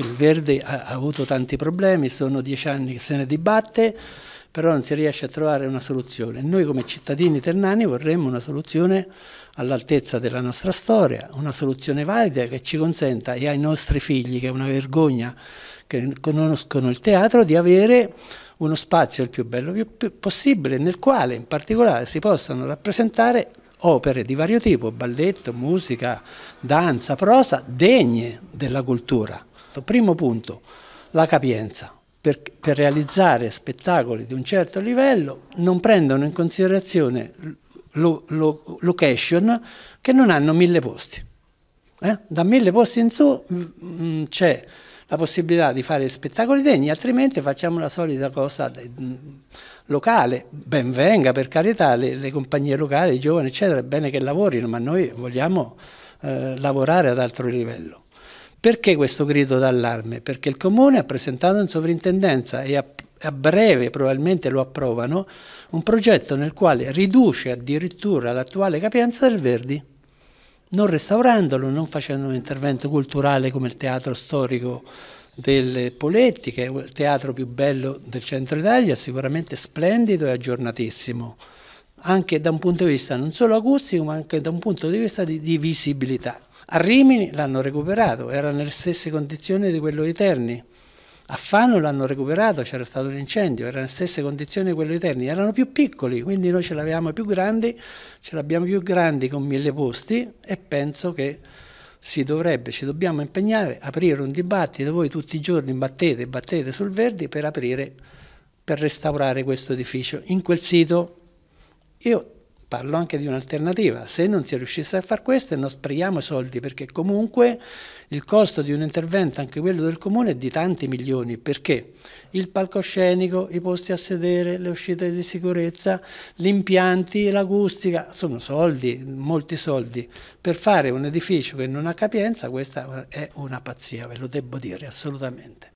Il Verde ha avuto tanti problemi, sono dieci anni che se ne dibatte, però non si riesce a trovare una soluzione. Noi come cittadini ternani vorremmo una soluzione all'altezza della nostra storia, una soluzione valida che ci consenta e ai nostri figli, che è una vergogna, che conoscono il teatro, di avere uno spazio il più bello possibile nel quale in particolare si possano rappresentare opere di vario tipo, balletto, musica, danza, prosa, degne della cultura fatto. Certo, primo punto, la capienza. Per, per, realizzare spettacoli di un certo livello non prendono in considerazione lo, lo, location che non hanno mille posti. Eh? Da mille posti in su mm, mm, c'è la possibilità di fare spettacoli degni, altrimenti facciamo la solita cosa mm, locale, ben venga per carità le, le compagnie locali, i giovani eccetera, è bene che lavorino, ma noi vogliamo eh, lavorare ad altro livello. Perché questo grido d'allarme? Perché il comune ha presentato in sovrintendenza e a, a breve probabilmente lo approvano un progetto nel quale riduce addirittura l'attuale capienza del Verdi non restaurandolo, non facendo un intervento culturale come il teatro storico del Poletti, che è il teatro più bello del centro Italia, sicuramente splendido e aggiornatissimo anche da un punto di vista non solo acustico ma anche da un punto di vista di, di visibilità. A Rimini l'hanno recuperato, era nelle stesse condizioni di quello di Terni. A Fano l'hanno recuperato, c'era stato l'incendio, incendio, erano le stesse condizioni di quello di Terni, erano più piccoli, quindi noi ce l'avevamo più grandi, ce l'abbiamo più grandi con mille posti e penso che si dovrebbe, ci dobbiamo impegnare, aprire un dibattito, voi tutti i giorni battete, battete sul Verdi per aprire, per restaurare questo edificio in quel sito io parlo anche di un'alternativa, se non si riuscisse a fare questo non sprechiamo soldi perché comunque il costo di un intervento, anche quello del comune, è di tanti milioni perché il palcoscenico, i posti a sedere, le uscite di sicurezza, gli impianti, l'acustica, sono soldi, molti soldi. Per fare un edificio che non ha capienza questa è una pazzia, ve lo devo dire assolutamente.